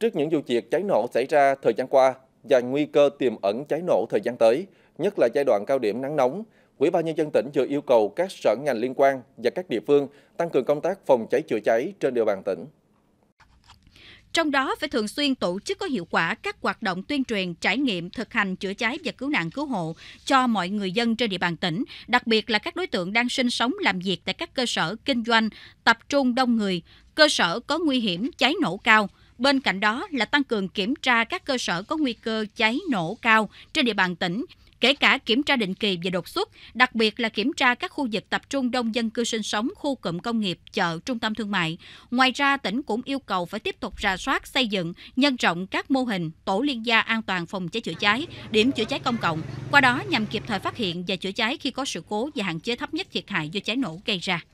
Trước những vụ việc cháy nổ xảy ra thời gian qua và nguy cơ tiềm ẩn cháy nổ thời gian tới, nhất là giai đoạn cao điểm nắng nóng, Ủy ban nhân dân tỉnh vừa yêu cầu các sở ngành liên quan và các địa phương tăng cường công tác phòng cháy chữa cháy trên địa bàn tỉnh. Trong đó phải thường xuyên tổ chức có hiệu quả các hoạt động tuyên truyền, trải nghiệm thực hành chữa cháy và cứu nạn cứu hộ cho mọi người dân trên địa bàn tỉnh, đặc biệt là các đối tượng đang sinh sống làm việc tại các cơ sở kinh doanh tập trung đông người, cơ sở có nguy hiểm cháy nổ cao Bên cạnh đó là tăng cường kiểm tra các cơ sở có nguy cơ cháy nổ cao trên địa bàn tỉnh, kể cả kiểm tra định kỳ và đột xuất, đặc biệt là kiểm tra các khu vực tập trung đông dân cư sinh sống, khu cụm công nghiệp, chợ, trung tâm thương mại. Ngoài ra, tỉnh cũng yêu cầu phải tiếp tục rà soát, xây dựng, nhân rộng các mô hình tổ liên gia an toàn phòng cháy chữa cháy, điểm chữa cháy công cộng, qua đó nhằm kịp thời phát hiện và chữa cháy khi có sự cố và hạn chế thấp nhất thiệt hại do cháy nổ gây ra.